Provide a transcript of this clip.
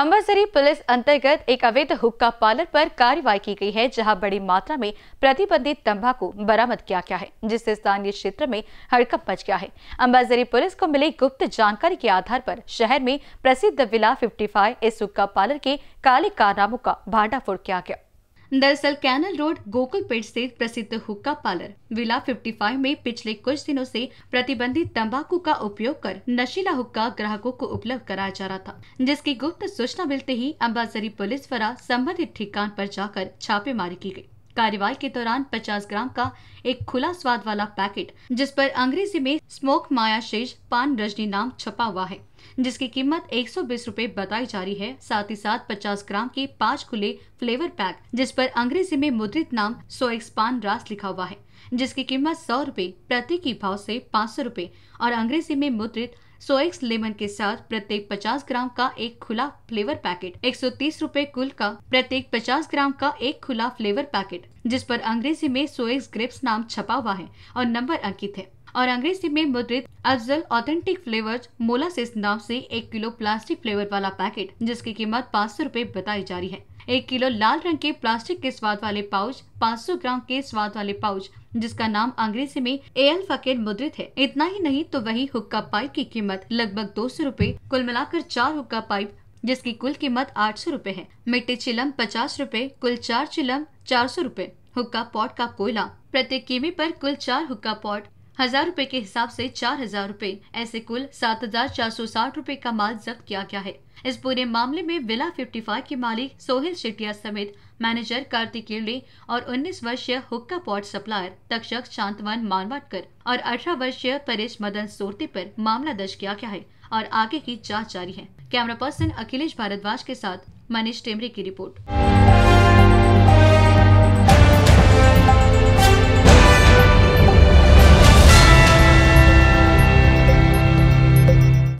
अम्बरसरी police अंतर्गत एक अवैध हुक्का पार्लर पर कार्रवाई की गई है जहां बड़ी मात्रा में प्रतिबंधित तंबाकू बरामद किया गया है जिससे स्थानीय क्षेत्र में हड़कंप मच गया है अम्बरसरी पुलिस को मिली गुप्त जानकारी के आधार पर शहर में प्रसिद्ध विला 55 इस हुक्का पार्लर के काले कारनामों का भांडाफोड़ किया गया दरअसल कैनल रोड गोकुलपेट से प्रसिद्ध हुक्का पार्लर विला 55 में पिछले कुछ दिनों से प्रतिबंधित तंबाकू का उपयोग कर नशीला हुक्का ग्राहकों को उपलब्ध कराया जा रहा था जिसकी गुप्त सूचना मिलते ही अम्बाजरी पुलिस द्वारा संबंधित ठिकान पर जाकर छापेमारी की गयी कार्रवाई के दौरान 50 ग्राम का एक खुला स्वाद वाला पैकेट जिस पर अंग्रेजी में स्मोक माया शेष पान रजनी नाम छपा हुआ है जिसकी कीमत एक सौ बताई जा रही है साथ ही साथ 50 ग्राम के पांच खुले फ्लेवर पैक जिस पर अंग्रेजी में मुद्रित नाम सो एक्सपान रास लिखा हुआ है जिसकी कीमत सौ रूपए प्रति की भाव से पाँच सौ रूपए और अंग्रेजी में मुद्रित सोएक्स लेमन के साथ प्रत्येक 50 ग्राम का एक खुला फ्लेवर पैकेट एक सौ कुल का प्रत्येक 50 ग्राम का एक खुला फ्लेवर पैकेट जिस पर अंग्रेजी में सोएक्स ग्रिप्स नाम छपा हुआ है और नंबर अंकित है और अंग्रेजी में मुद्रित अफजल ऑथेंटिक फ्लेवर मोलासिस नाम से एक किलो प्लास्टिक फ्लेवर वाला पैकेट जिसकी कीमत पाँच सौ बताई जा रही है एक किलो लाल रंग के प्लास्टिक के स्वाद वाले पाउच 500 ग्राम के स्वाद वाले पाउच जिसका नाम अंग्रेजी में एल फकेट मुद्रित है इतना ही नहीं तो वही हुक्का पाइप की कीमत लगभग दो सौ कुल मिलाकर चार हुक्का पाइप जिसकी कुल कीमत आठ सौ रूपए है मिट्टी चिलम पचास रूपए कुल चार चिलम चार सौ रूपए हुक्का पॉट का कोयला प्रत्येक कीमे पर कुल चार हुक्का पॉट हजार रूपए के हिसाब से चार हजार रूपए ऐसे कुल सात हजार चार सौ साठ रूपए का माल जब्त किया गया है इस पूरे मामले में विला 55 के मालिक सोहेल शेटिया समेत मैनेजर कार्तिक किरले और 19 वर्षीय हुक्का पॉट सप्लायर तक्षक शांतवन मानवाटकर और 18 वर्षीय परेश मदन सोरते पर मामला दर्ज किया गया है और आगे की जांच जारी है कैमरा पर्सन अखिलेश भारद्वाज के साथ मनीष टेमरे की रिपोर्ट